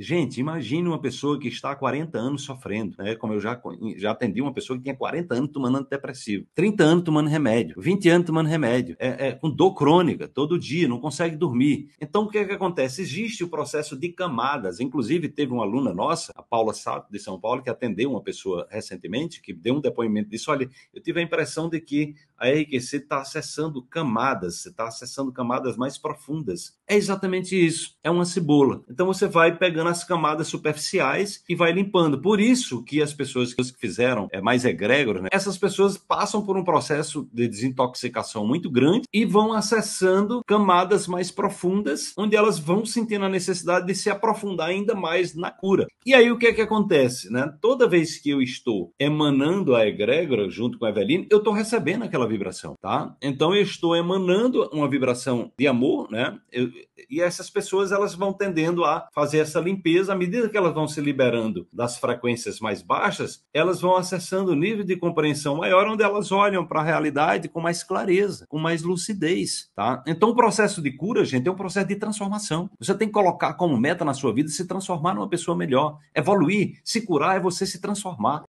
Gente, imagine uma pessoa que está há 40 anos sofrendo, né? Como eu já, já atendi uma pessoa que tinha 40 anos tomando antidepressivo, 30 anos tomando remédio, 20 anos tomando remédio, é, é, com dor crônica, todo dia, não consegue dormir. Então, o que, é que acontece? Existe o processo de camadas. Inclusive, teve uma aluna nossa, a Paula Sato, de São Paulo, que atendeu uma pessoa recentemente, que deu um depoimento disso. Olha, eu tive a impressão de que a RQC está acessando camadas, está acessando camadas mais profundas é exatamente isso. É uma cebola. Então você vai pegando as camadas superficiais e vai limpando. Por isso que as pessoas que fizeram é mais egrégor, né? essas pessoas passam por um processo de desintoxicação muito grande e vão acessando camadas mais profundas, onde elas vão sentindo a necessidade de se aprofundar ainda mais na cura. E aí o que é que acontece? Né? Toda vez que eu estou emanando a egrégora junto com a Eveline, eu estou recebendo aquela vibração, tá? Então eu estou emanando uma vibração de amor, né? Eu, e essas pessoas elas vão tendendo a fazer essa limpeza à medida que elas vão se liberando das frequências mais baixas, elas vão acessando um nível de compreensão maior onde elas olham para a realidade com mais clareza, com mais lucidez, tá? Então o processo de cura, gente, é um processo de transformação. Você tem que colocar como meta na sua vida se transformar numa pessoa melhor, evoluir, se curar é você se transformar.